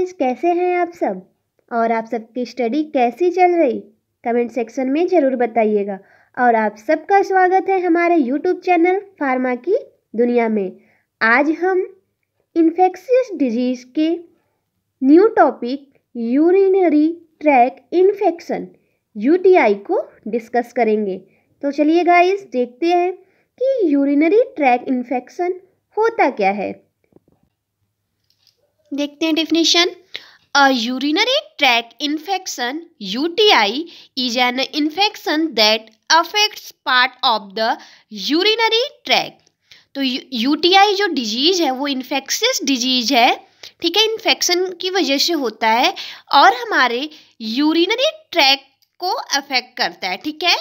Guys कैसे हैं आप सब और आप सबकी स्टडी कैसी चल रही कमेंट सेक्शन में ज़रूर बताइएगा और आप सबका स्वागत है हमारे यूट्यूब चैनल फार्मा की दुनिया में आज हम इन्फेक्शियस डिजीज़ के new topic urinary tract infection UTI को डिस्कस करेंगे तो चलिए गाइस देखते हैं कि यूरिनरी ट्रैक इन्फेक्शन होता क्या है देखते हैं definition a urinary tract infection U T I is an infection that affects part of the urinary tract तो यूटीआई जो डिजीज है वो इन्फेक्शस डिजीज है ठीक है इन्फेक्शन की वजह से होता है और हमारे यूरिनरी ट्रैक को अफेक्ट करता है ठीक है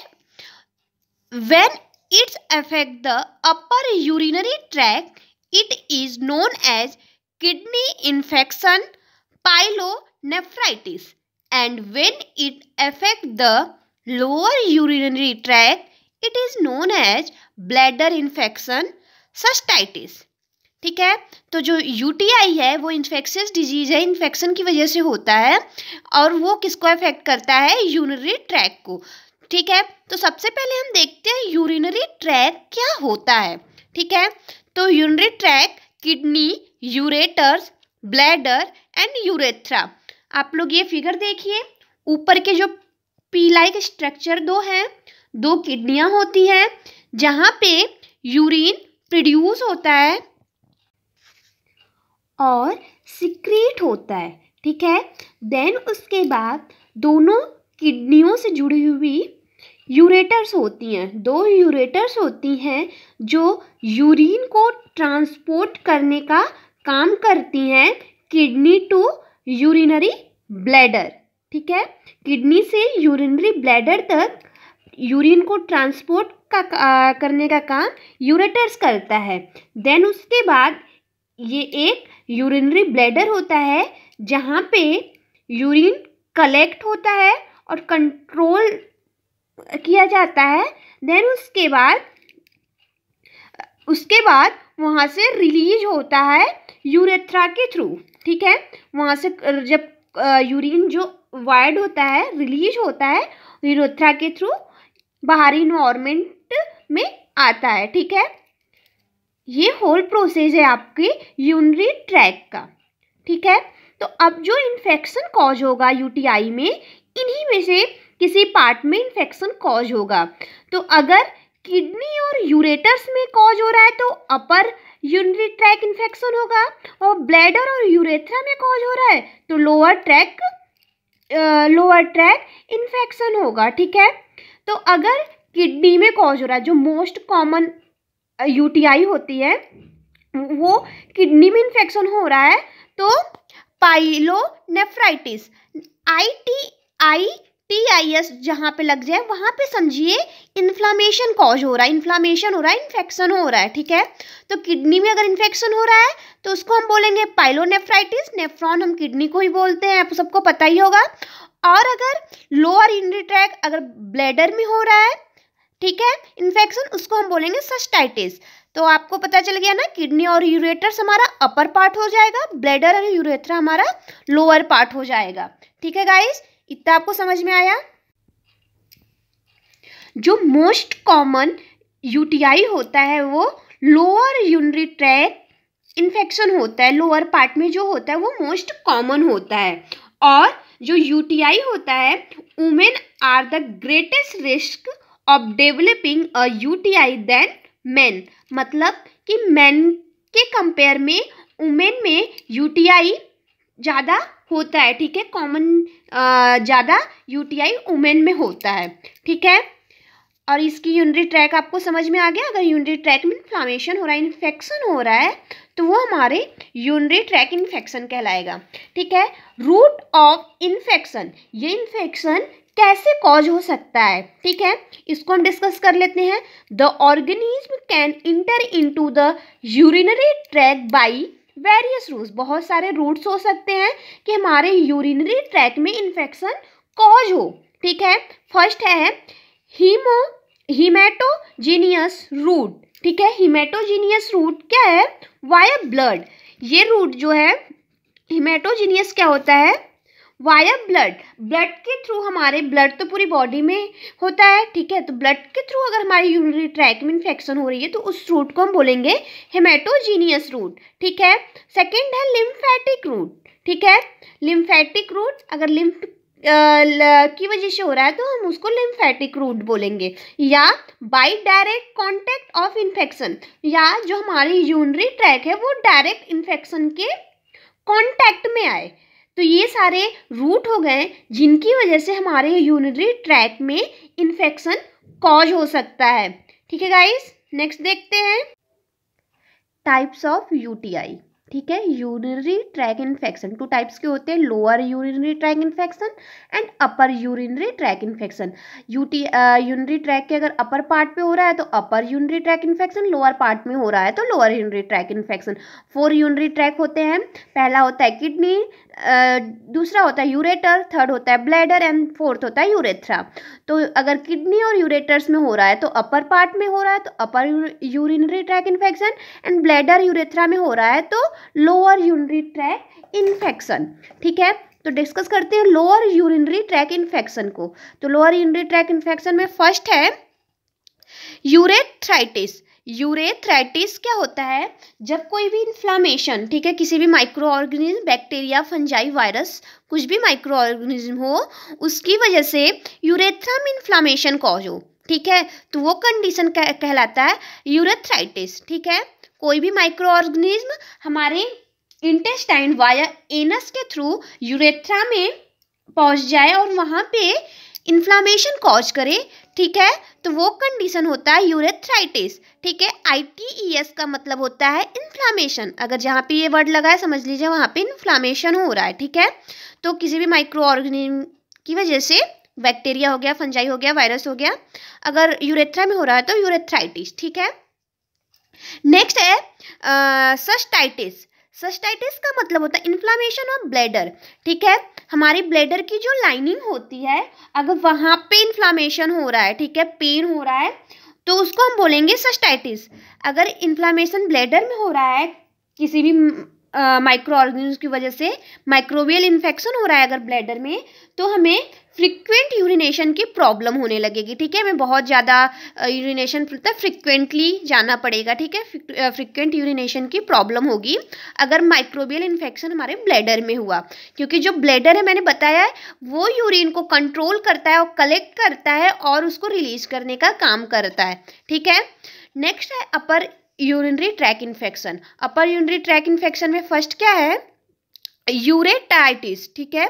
when it's affect the upper urinary tract it is known as infection pyelonephritis and when it affect the lower urinary tract it is known as bladder infection cystitis ठीक है तो जो UTI है वो इन्फेक्शियस डिजीज है infection की वजह से होता है और वो किसको अफेक्ट करता है यूरिनरी ट्रैक को ठीक है तो सबसे पहले हम देखते हैं यूरिनरी ट्रैक क्या होता है ठीक है तो urinary tract kidney ureters bladder and urethra आप लोग ये फिगर देखिए ऊपर के जो पीलाइक स्ट्रक्चर दो हैं दो किडनियाँ होती हैं जहाँ पे यूरिन प्रोड्यूस होता है और सिक्रीट होता है ठीक है देन उसके बाद दोनों किडनियों से जुड़ी हुई यूरेटर्स होती हैं दो यूरेटर्स होती हैं जो यूरिन को ट्रांसपोर्ट करने का काम करती हैं किडनी टू यूरिनरी ब्लैडर ठीक है किडनी से यूरिनरी ब्लैडर तक यूरिन को ट्रांसपोर्ट का आ, करने का काम यूरेटर्स करता है देन उसके बाद ये एक यूरिनरी ब्लैडर होता है जहाँ पे यूरिन कलेक्ट होता है और कंट्रोल किया जाता है देन उसके बाद उसके बाद वहाँ से रिलीज होता है यूरेथ्रा के थ्रू ठीक है वहाँ से जब यूरिन जो वाइड होता है रिलीज होता है यूरेथ्रा के थ्रू बाहरी नॉर्मेंट में आता है ठीक है ये होल प्रोसेस है आपके यूनरी ट्रैक का ठीक है तो अब जो इन्फेक्शन कॉज होगा यूटीआई में इन्हीं में से किसी पार्ट में इन्फेक्शन कॉज होगा तो अगर किडनी और यूरेटर्स में कॉज हो रहा है तो अपर यूनरी ट्रैक इन्फेक्शन होगा और ब्लैडर और यूरेथ्रा में कॉज हो रहा है तो lower tract lower tract infection होगा ठीक है तो अगर किडनी में कॉज हो रहा है जो मोस्ट कॉमन यूटीआई होती है वो किडनी में इन्फेक्शन हो रहा है तो pyelonephritis I T I T I S जहाँ पे लग जाए वहाँ पे समझिए इन्फ्लामेशन कॉज हो रहा है इन्फ्लामेशन हो रहा है इन्फेक्शन हो रहा है ठीक है तो किडनी में अगर इन्फेक्शन हो रहा है तो उसको हम बोलेंगे पाइलोनेफ्राइटिस नेफ्रॉन हम किडनी को ही बोलते हैं आप सबको पता ही होगा और अगर लोअर यूनरी ट्रैक अगर ब्लैडर में हो रहा है ठीक है इन्फेक्शन उसको हम बोलेंगे सस्टाइटिस तो आपको पता चल गया ना किडनी और यूरेटर्स हमारा अपर पार्ट हो जाएगा ब्लैडर और यूरेथ्रा हमारा लोअर पार्ट हो जाएगा ठीक है गाइस इतना आपको समझ में आया जो मोस्ट कॉमन यूटीआई होता है वो लोअर यूनरी ट्रैक इन्फेक्शन होता है लोअर पार्ट में जो होता है वो मोस्ट कॉमन होता है और जो यूटीआई होता है women are the greatest risk of developing a UTI than man मतलब कि मैन के कंपेयर में वुमेन में यूटीआई ज़्यादा होता है ठीक है कॉमन ज़्यादा यूटीआई वुमेन में होता है ठीक है और इसकी यूनरी ट्रैक आपको समझ में आ गया अगर यूनरी ट्रैक में इन्फ्लामेशन हो रहा है इन्फेक्शन हो रहा है तो वो हमारे यूनरी ट्रैक इन्फेक्शन कहलाएगा ठीक है रूट ऑफ इन्फेक्शन ये इन्फेक्शन कैसे कॉज हो सकता है ठीक है इसको हम डिस्कस कर लेते हैं the organism can enter into the urinary tract by various routes बहुत सारे रूट्स हो सकते हैं कि हमारे यूरिनरी ट्रैक में इन्फेक्शन कॉज हो ठीक है फर्स्ट है हीमो हीमेटोजीनियस रूट ठीक है हीमेटोजीनियस रूट क्या है वाया ब्लड ये रूट जो है हिमेटोजीनियस क्या होता है वाया ब्लड ब्लड के थ्रू हमारे ब्लड तो पूरी बॉडी में होता है ठीक है तो ब्लड के थ्रू अगर हमारे यूरिनरी ट्रैक में इन्फेक्शन हो रही है तो उस रूट को हम बोलेंगे हेमेटोजीनियस रूट ठीक है सेकेंड है लिम्फेटिक रूट ठीक है लिम्फेटिक रूट अगर लिम्फ की वजह से हो रहा है तो हम उसको लिम्फेटिक रूट बोलेंगे या by direct contact of infection या जो हमारी यूनरी ट्रैक है वो डायरेक्ट इन्फेक्शन के कॉन्टैक्ट में आए तो ये सारे रूट हो गए जिनकी वजह से हमारे यूनरी ट्रैक में इन्फेक्शन कॉज हो सकता है ठीक है गाइस नेक्स्ट देखते हैं टाइप्स ऑफ यूटीआई ठीक है urinary tract infection two types के होते हैं lower urinary tract infection and upper urinary tract infection UT urinary tract के अगर अपर पार्ट पे हो रहा है तो upper urinary tract infection lower part में हो रहा है तो lower urinary tract infection four urinary tract होते हैं पहला होता है किडनी दूसरा होता है यूरेटर थर्ड होता है ब्लैडर एंड फोर्थ होता है यूरेथ्रा तो अगर किडनी और यूरेटर्स में हो रहा है तो अपर पार्ट में हो रहा है तो upper urinary tract infection and bladder urethra में हो रहा है तो लोअर यूनरी ट्रैक इन्फेक्शन ठीक है तो डिस्कस करते हैं लोअर यूरिनरी ट्रैक इन्फेक्शन को तो लोअर यूनरी ट्रैक इन्फेक्शन में फर्स्ट है यूरेथ्राइटिस यूरेथ्राइटिस क्या होता है जब कोई भी इन्फ्लामेशन ठीक है किसी भी micro organism bacteria fungi virus कुछ भी माइक्रो ऑर्गेनिज्म हो उसकी वजह से यूरेथ्रा में इन्फ्लामेशन कॉज हो ठीक है तो वो कंडीशन कहलाता है यूरेथ्राइटिस ठीक है कोई भी माइक्रो ऑर्गेनिज्म हमारे इंटेस्टाइन वाया एनस के थ्रू यूरेथ्रा में पहुंच जाए और वहाँ पे इन्फ्लामेशन कॉज करे ठीक है तो वो कंडीशन होता है यूरेथ्राइटिस ठीक है आई टी ई एस का मतलब होता है इन्फ्लामेशन अगर जहाँ पे ये वर्ड लगा है समझ लीजिए वहाँ पे इन्फ्लामेशन हो रहा है ठीक है तो किसी भी माइक्रो ऑर्गेनिज्म की वजह से बैक्टीरिया हो गया फंजाई हो गया वायरस हो गया अगर यूरेथ्रा में हो रहा है तो यूरेथ्राइटिस ठीक है नेक्स्ट है सस्टाइटिस सस्टाइटिस का मतलब होता है इन्फ्लामेशन ऑफ ब्लैडर ठीक है हमारी ब्लैडर की जो लाइनिंग होती है अगर वहाँ पे इन्फ्लामेशन हो रहा है ठीक है पेन हो रहा है तो उसको हम बोलेंगे सस्टाइटिस अगर इन्फ्लामेशन ब्लैडर में हो रहा है किसी भी माइक्रो uh, ऑर्गेनिज्म की वजह से माइक्रोबियल इन्फेक्शन हो रहा है अगर ब्लैडर में तो हमें फ्रिक्वेंट यूरिनेशन की प्रॉब्लम होने लगेगी ठीक है हमें बहुत ज़्यादा यूरिनेशन मतलब फ्रिक्वेंटली जाना पड़ेगा ठीक है फ्रिक्वेंट यूरिनेशन की प्रॉब्लम होगी अगर माइक्रोबियल इन्फेक्शन हमारे ब्लैडर में हुआ क्योंकि जो ब्लैडर है मैंने बताया है वो यूरिन को कंट्रोल करता है और कलेक्ट करता है और उसको रिलीज करने का काम करता है ठीक है नेक्स्ट है upper urinary tract infection upper urinary tract infection में फर्स्ट क्या है यूरेटाइटिस ठीक है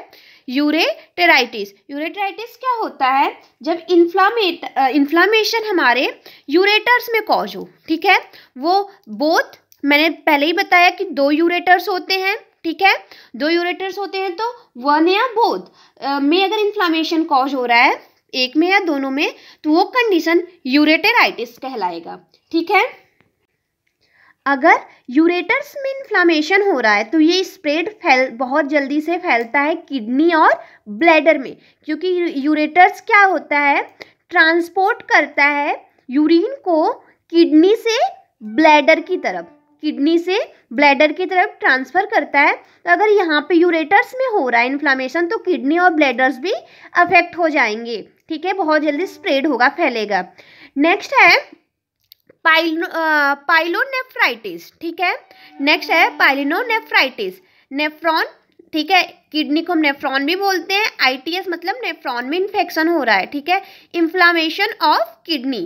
यूरेटेराइटिस यूरेटेराइटिस क्या होता है जब इन्फ्लामेट इन्फ्लामेशन हमारे यूरेटर्स में कॉज हो ठीक है वो बोथ मैंने पहले ही बताया कि दो यूरेटर्स होते हैं ठीक है दो यूरेटर्स होते हैं तो वन या बोध में अगर इन्फ्लामेशन कॉज हो रहा है एक में या दोनों में तो वो कंडीशन यूरेटेराइटिस कहलाएगा ठीक है अगर यूरेटर्स में इन्फ्लामेशन हो रहा है तो ये स्प्रेड फैल बहुत जल्दी से फैलता है किडनी और ब्लैडर में क्योंकि यूरेटर्स क्या होता है ट्रांसपोर्ट करता है यूरिन को किडनी से ब्लैडर की तरफ किडनी से ब्लैडर की तरफ ट्रांसफ़र करता है तो अगर यहाँ पे यूरेटर्स में हो रहा है इन्फ्लामेशन तो किडनी और ब्लैडर्स भी अफेक्ट हो जाएंगे ठीक है बहुत जल्दी स्प्रेड होगा फैलेगा नेक्स्ट है पाइलो पाइलोनेफ्राइटिस ठीक है नेक्स्ट है पाइलिनोनेफ्राइटिस नेफ्रॉन ठीक है किडनी को हम नेफ्रॉन भी बोलते हैं आईटीएस मतलब नेफ्रॉन में इन्फेक्शन हो रहा है ठीक है इन्फ्लामेशन ऑफ किडनी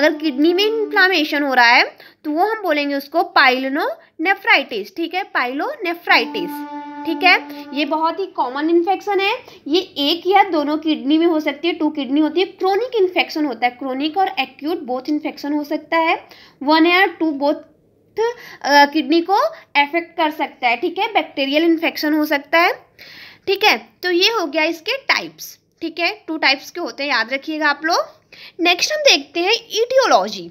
अगर किडनी में इन्फ्लामेशन हो रहा है तो वो हम बोलेंगे उसको पाइलोनो नेफ्राइटिस ठीक है पाइलो नेफ्राइटिस ठीक है ये बहुत ही कॉमन इन्फेक्शन है ये एक या दोनों किडनी में हो सकती है टू किडनी होती है क्रोनिक इन्फेक्शन होता है क्रोनिक और एक्यूट बोथ इन्फेक्शन हो सकता है वन या टू बोथ डायरेक्ट किडनी को एफेक्ट कर सकता है ठीक है बैक्टीरियल इन्फेक्शन हो सकता है ठीक है तो ये हो गया इसके टाइप्स ठीक है टू टाइप्स के होते हैं याद रखिएगा आप लोग नेक्स्ट हम देखते हैं ईटियोलॉजी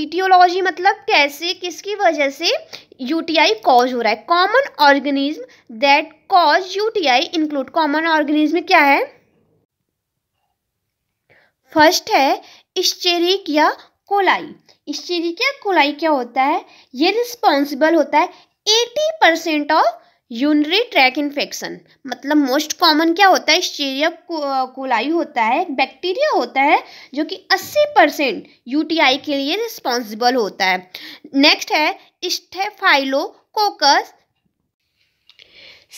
ईटियोलॉजी मतलब कैसे किसकी वजह से यूटीआई कॉज हो रहा है common organism that cause UTI include common organism क्या है फर्स्ट है इश्चेरिक या कोलाई इस चीज़ क्या कोलाई क्या होता है ये रिस्पॉन्सिबल होता है eighty percent of urinary tract infection मतलब मोस्ट कॉमन क्या होता है स्टेरिया कोलाई होता है बैक्टीरिया होता है जो कि 80 परसेंट यू के लिए रिस्पॉन्सिबल होता है नेक्स्ट है स्टेफाइलोकोकस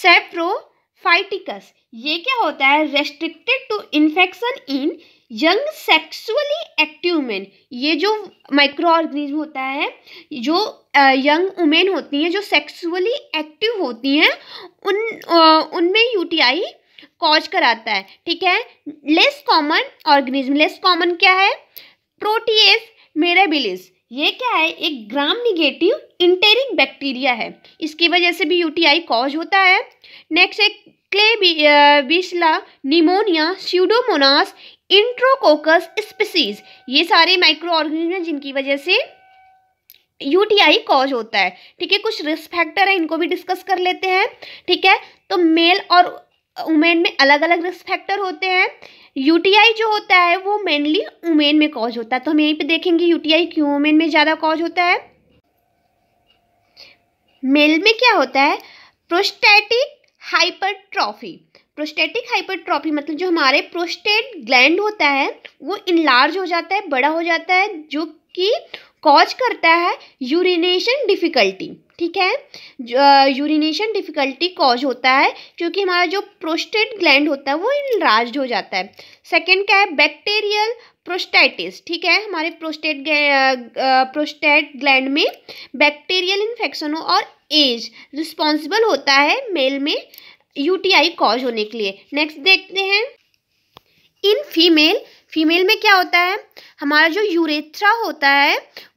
सेप्रोफाइटिकस ये क्या होता है restricted to infection in young sexually active men ये जो माइक्रो ऑर्गेनिज्म होता है जो यंग वुमेन होती हैं जो सेक्सुअली एक्टिव होती हैं उन उनमें यूटीआई कॉज कराता है ठीक है less common organism less common क्या है प्रोटीएस मेराबिलिस ये क्या है एक ग्राम निगेटिव इंटेरिक बैक्टीरिया है इसकी वजह से भी यूटीआई कॉज होता है नेक्स्ट है klebsiella pneumonia pseudomonas enterococcus species ये सारे माइक्रो ऑर्गेनिज्म जिनकी वजह से यूटीआई कॉज होता है ठीक है कुछ रिस्क फैक्टर है इनको भी डिस्कस कर लेते हैं ठीक है तो मेल और वुमेन में अलग अलग रिस्क फैक्टर होते हैं यूटीआई जो होता है वो मेनली वुमेन में कॉज होता है तो हम यहीं पे देखेंगे यूटीआई क्यों वुमेन में ज़्यादा कॉज होता है मेल में क्या होता है प्रोस्टैटिक हाइपरट्रॉफी प्रोस्टेटिक हाइपरट्रॉफी मतलब जो हमारे प्रोस्टेट ग्लैंड होता है वो इनलार्ज हो जाता है बड़ा हो जाता है जो कि कॉज करता है यूरिनेशन डिफ़िकल्टी ठीक है यूरिनेशन डिफ़िकल्टी कॉज होता है क्योंकि हमारा जो प्रोस्टेट ग्लैंड होता है वो इनलार्ज हो जाता है सेकेंड क्या है बैक्टेरियल प्रोस्टाइटिस ठीक है हमारे प्रोस्टेट प्रोस्टेट ग्लैंड में बैक्टीरियल इन्फेक्शनों और एज रिस्पॉन्सिबल होता है मेल में यूटीआई कॉज होने के लिए नेक्स्ट देखते हैं इन फीमेल फीमेल में क्या होता है हमारा जो यूरेथ्रा होता है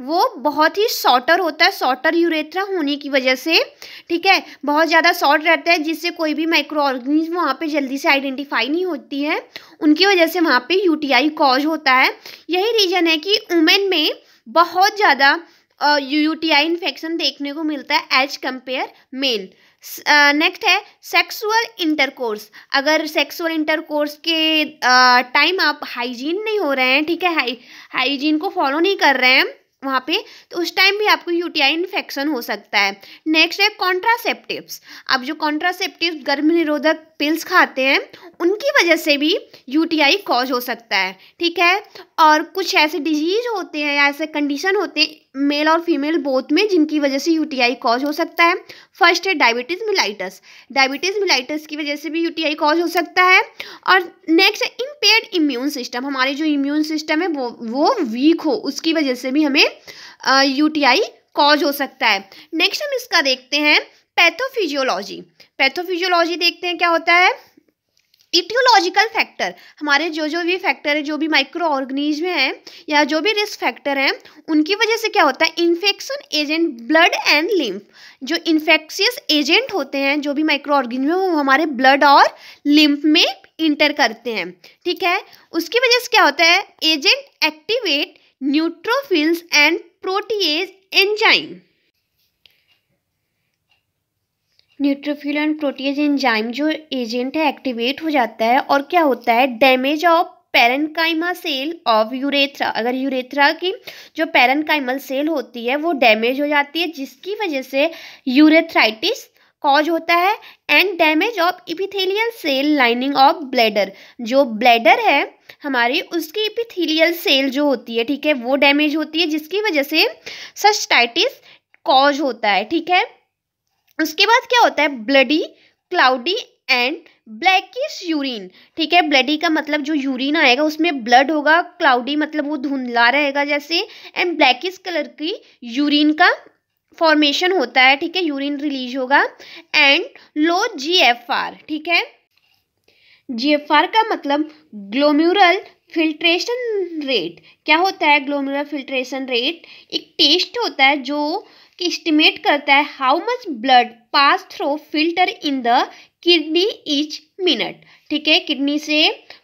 वो बहुत ही शॉर्टर होता है शॉर्टर यूरेथ्रा होने की वजह से ठीक है बहुत ज़्यादा शॉर्ट रहता है जिससे कोई भी माइक्रो ऑर्गेनिज्म वहाँ पे जल्दी से आइडेंटिफाई नहीं होती है उनकी वजह से वहाँ पे यूटीआई कॉज होता है यही रीज़न है कि वुमेन में बहुत ज़्यादा यूटीआई इन्फेक्शन देखने को मिलता है एज कम्पेयर मेन नेक्स्ट है सेक्सुअल इंटरकोर्स अगर सेक्सुअल इंटरकोर्स के टाइम आप हाइजीन नहीं हो रहे हैं ठीक है हाई हाइजीन को फॉलो नहीं कर रहे हैं वहाँ पे तो उस टाइम भी आपको यूटीआई इन्फेक्शन हो सकता है नेक्स्ट है कॉन्ट्रासेप्टिव्स अब जो कॉन्ट्रासेप्टिव्स गर्भ निरोधक पिल्स खाते हैं उनकी वजह से भी यू टी आई कॉज हो सकता है ठीक है और कुछ ऐसे डिजीज होते हैं या ऐसे कंडीशन होते हैं मेल और फीमेल बोथ में जिनकी वजह से यू टी आई कॉज हो सकता है फर्स्ट है डायबिटीज़ मिलाइटस डायबिटीज़ मिलाइटस की वजह से भी यू टी आई कॉज हो सकता है और नेक्स्ट है इम्पेयर्ड इम्यून सिस्टम हमारे जो इम्यून सिस्टम है वो वो वीक हो उसकी वजह से भी हमें यू टी आई कॉज हो सकता है नेक्स्ट हम इसका देखते हैं पैथोफिजियोलॉजी पैथोफिजियोलॉजी देखते हैं क्या होता है इटियोलॉजिकल फैक्टर हमारे जो जो भी फैक्टर है जो भी माइक्रो ऑर्गेनिज्म हैं या जो भी रिस्क फैक्टर हैं उनकी वजह से क्या होता है infection agent blood and lymph जो इन्फेक्शियस एजेंट होते हैं जो भी माइक्रो ऑर्गेनिज्म हैं वो हमारे ब्लड और लिम्फ में इंटर करते हैं ठीक है उसकी वजह से क्या होता है agent activate neutrophils and protease enzyme neutrophil and protease enzyme जो एजेंट है एक्टिवेट हो जाता है और क्या होता है damage of parenchyma cell of urethra अगर यूरेथ्रा की जो पेरनकाइमल सेल होती है वो डैमेज हो जाती है जिसकी वजह से यूरेथ्राइटिस कॉज होता है and damage of epithelial cell lining of bladder जो ब्लैडर है हमारी उसकी इपिथेलियल सेल जो होती है ठीक है वो डैमेज होती है जिसकी वजह से सस्टाइटिस कॉज होता है ठीक है उसके बाद क्या होता है bloody cloudy and blackish urine ठीक है ब्लडी का मतलब जो यूरिन आएगा उसमें ब्लड होगा क्लाउडी मतलब वो धुंधला रहेगा जैसे एंड ब्लैकिश कलर की यूरिन का फॉर्मेशन होता है ठीक है यूरिन रिलीज होगा and low G F R ठीक है जी एफ आर का मतलब ग्लोम्यूरल फिल्ट्रेशन रेट क्या होता है ग्लोम्यूरल फिल्ट्रेशन रेट एक टेस्ट होता है जो इस्टीमेट करता है how much blood pass through filter in the kidney each minute ठीक है किडनी से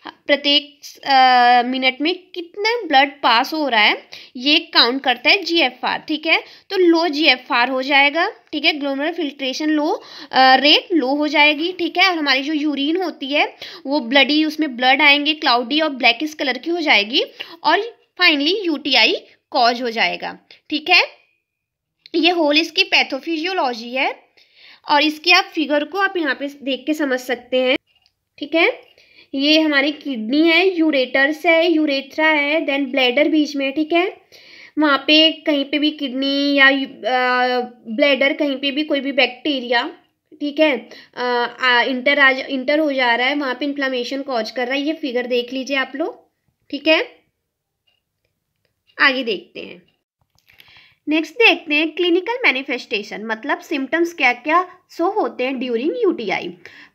प्रत्येक मिनट में कितना ब्लड पास हो रहा है ये काउंट करता है जीएफआर ठीक है तो लो जीएफआर हो जाएगा ठीक है ग्लोमर फिल्ट्रेशन लो रेट लो हो जाएगी ठीक है और हमारी जो यूरिन होती है वो ब्लडी उसमें ब्लड आएंगे क्लाउडी और ब्लैकिस कलर की हो जाएगी और फाइनली यूटीआई कॉज हो जाएगा ठीक है ये होल इसकी पैथोफिजियोलॉजी है और इसकी आप फिगर को आप यहाँ पे देख के समझ सकते हैं ठीक है ये हमारी किडनी है यूरेटर्स है यूरेथ्रा है देन ब्लैडर बीच में ठीक है वहाँ पे कहीं पे भी किडनी या ब्लैडर कहीं पे भी कोई भी बैक्टीरिया ठीक है इंटर आ इंटर हो जा रहा है वहाँ पे इन्फ्लामेशन कॉज कर रहा है ये फिगर देख लीजिए आप लोग ठीक है आगे देखते हैं नेक्स्ट देखते हैं क्लिनिकल मैनिफेस्टेशन मतलब सिम्टम्स क्या क्या सो होते हैं ड्यूरिंग यूटीआई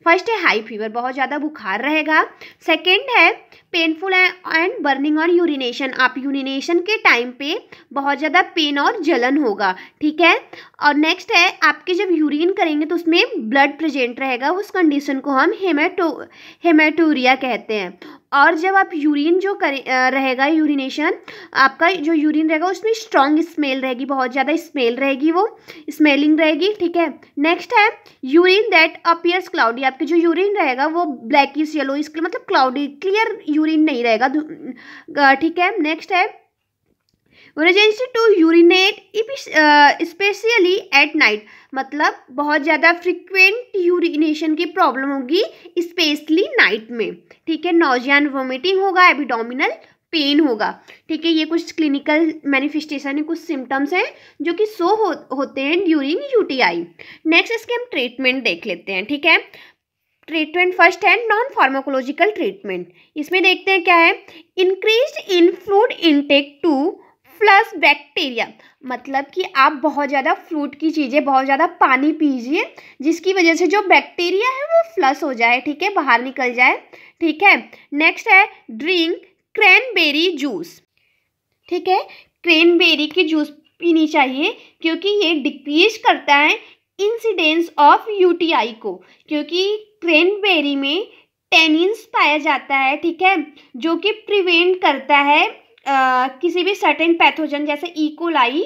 फर्स्ट है हाई फीवर बहुत ज़्यादा बुखार रहेगा सेकेंड है पेनफुल एंड बर्निंग और यूरिनेशन आप यूरिनेशन के टाइम पे बहुत ज़्यादा पेन और जलन होगा ठीक है और नेक्स्ट है आपके जब यूरिन करेंगे तो उसमें ब्लड प्रेजेंट रहेगा उस कंडीशन को हम हेमाटो हेमाटोरिया कहते हैं और जब आप यूरिन जो करें रहेगा यूरिनेशन आपका जो यूरिन रहेगा उसमें स्ट्रॉन्ग स्मेल रहेगी बहुत ज़्यादा स्मेल रहेगी वो स्मेलिंग रहेगी ठीक है नेक्स्ट है है यूरिन दैट अपियर्स क्लाउडी आपके जो यूरिन रहेगा वो ब्लैक इज येलो इसके मतलब क्लाउडी क्लियर यूरिन नहीं रहेगा ठीक है नेक्स्ट है urgency to urinate specially at night मतलब बहुत ज़्यादा फ्रिक्वेंट यूरिनेशन की प्रॉब्लम होगी स्पेशली नाइट में ठीक है नोजियान वोमिटिंग होगा एबिडोमिनल पेन होगा ठीक है ये कुछ क्लिनिकल मैनिफेस्टेशन है कुछ सिम्टम्स हैं जो कि सो हो, होते हैं ड्यूरिंग यूटीआई नेक्स्ट इसके हम ट्रीटमेंट देख लेते हैं ठीक है ट्रीटमेंट फर्स्ट है नॉन फार्माकोलॉजिकल ट्रीटमेंट इसमें देखते हैं क्या है increase in fruit intake to flush bacteria मतलब कि आप बहुत ज़्यादा फ्रूट की चीज़ें बहुत ज़्यादा पानी पीजिए जिसकी वजह से जो बैक्टीरिया है वो फ्लस हो जाए ठीक है बाहर निकल जाए ठीक है नेक्स्ट है ड्रिंक क्रैनबेरी जूस ठीक है क्रैनबेरी की जूस पीनी चाहिए क्योंकि ये डिक्रीज करता है इंसिडेंस ऑफ यूटीआई को क्योंकि क्रैनबेरी में टेनिन्स पाया जाता है ठीक है जो कि प्रिवेंट करता है किसी भी सर्टेन पैथोजन जैसे E coli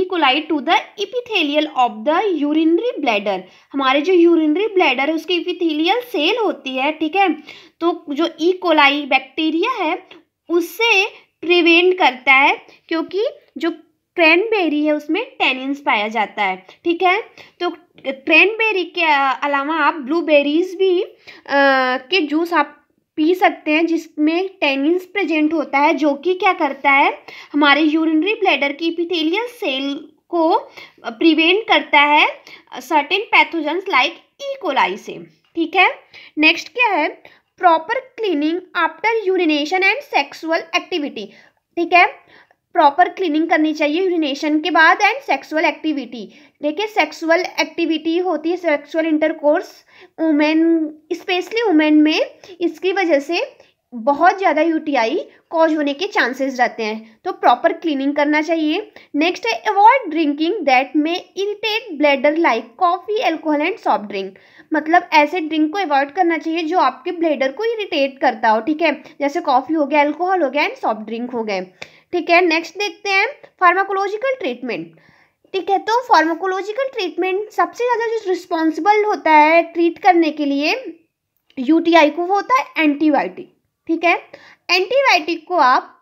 E coli to the epithelial of the urinary bladder हमारे जो यूरिनरी ब्लैडर है उसकी इपिथेलियल सेल होती है ठीक है तो जो इकोलाई e. बैक्टीरिया है उससे प्रिवेंट करता है क्योंकि जो क्रैनबेरी है उसमें टेनिन्स पाया जाता है ठीक है तो क्रैनबेरी के अलावा आप ब्लूबेरीज भी आ, के जूस आप पी सकते हैं जिसमें टेनिन्स प्रेजेंट होता है जो कि क्या करता है हमारे यूरिनरी ब्लैडर की इपिथेलियल सेल को प्रिवेंट करता है सर्टेन पैथोजन्स लाइक कोलाई से ठीक है नेक्स्ट क्या है proper cleaning after urination and sexual activity ठीक है प्रॉपर क्लीनिंग करनी चाहिए यूरिनेशन के बाद एंड सेक्सुअल एक्टिविटी देखिए सेक्सुअल एक्टिविटी होती है sexual intercourse women specially women में इसकी वजह से बहुत ज़्यादा यूटीआई कॉज होने के चांसेस रहते हैं तो प्रॉपर क्लीनिंग करना चाहिए नेक्स्ट है avoid drinking that may irritate bladder like coffee alcohol and soft drink मतलब ऐसे ड्रिंक को अवॉइड करना चाहिए जो आपके ब्लेडर को इरिटेट करता हो ठीक है जैसे कॉफ़ी हो गया एल्कोहल हो गया एंड सॉफ्ट ड्रिंक हो गए ठीक है नेक्स्ट देखते हैं फार्माकोलॉजिकल ट्रीटमेंट ठीक है तो फार्माकोलॉजिकल ट्रीटमेंट सबसे ज़्यादा जो रिस्पॉन्सिबल होता है ट्रीट करने के लिए यूटीआई को होता है एंटीबायोटिक ठीक है एंटीबायोटिक को आप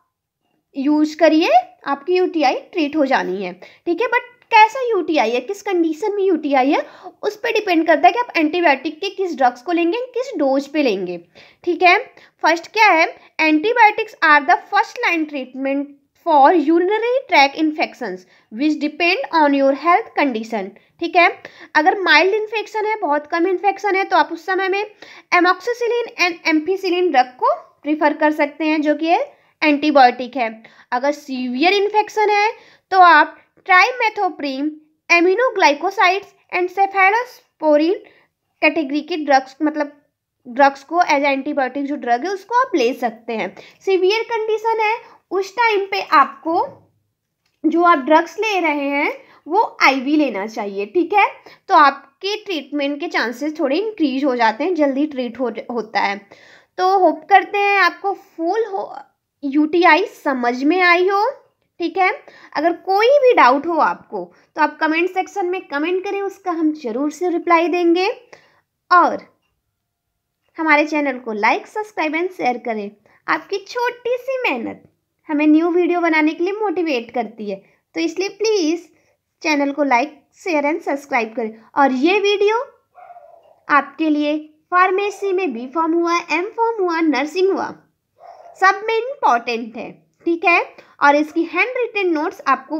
यूज़ करिए आपकी यूटीआई ट्रीट हो जानी है ठीक है बट कैसा यूटीआई है किस कंडीशन में यूटीआई है उस पर डिपेंड करता है कि आप एंटीबायोटिक के किस ड्रग्स को लेंगे किस डोज पे लेंगे ठीक है फर्स्ट क्या है antibiotics are the first line treatment for urinary tract infection which depend on your health condition ठीक है अगर माइल्ड इन्फेक्शन है बहुत कम इन्फेक्शन है तो आप उस समय में एमोक्सिसिलिन एंड एम्फीसिलिन ड्रग को प्रिफर कर सकते हैं जो कि एंटीबायोटिक है अगर सीवियर इन्फेक्शन है तो आप trimethoprim aminoglycosides and cephalosporin category के ड्रग्स मतलब ड्रग्स को एज एंटीबायोटिक जो ड्रग है उसको आप ले सकते हैं सीवियर कंडीशन है उस टाइम पे आपको जो आप ड्रग्स ले रहे हैं वो आईवी लेना चाहिए ठीक है तो आपके ट्रीटमेंट के चांसेस थोड़े इंक्रीज हो जाते हैं जल्दी ट्रीट हो होता है तो होप करते हैं आपको फुल हो यूटीआई समझ में आई हो ठीक है अगर कोई भी डाउट हो आपको तो आप कमेंट सेक्शन में कमेंट करें उसका हम जरूर से रिप्लाई देंगे और हमारे चैनल को लाइक सब्सक्राइब एंड शेयर करें आपकी छोटी सी मेहनत हमें न्यू वीडियो बनाने के लिए मोटिवेट करती है तो इसलिए प्लीज़ चैनल को लाइक शेयर एंड सब्सक्राइब करें और ये वीडियो आपके लिए फार्मेसी में बी फॉर्म हुआ एम फॉर्म हुआ नर्सिंग हुआ सब में इम्पॉर्टेंट है ठीक है और इसकी हैंड रिटन नोट्स आपको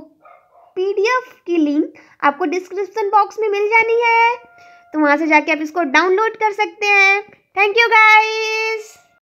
पीडीएफ की लिंक आपको डिस्क्रिप्शन बॉक्स में मिल जानी है तो वहाँ से जाके आप इसको डाउनलोड कर सकते हैं थैंक यू गाइज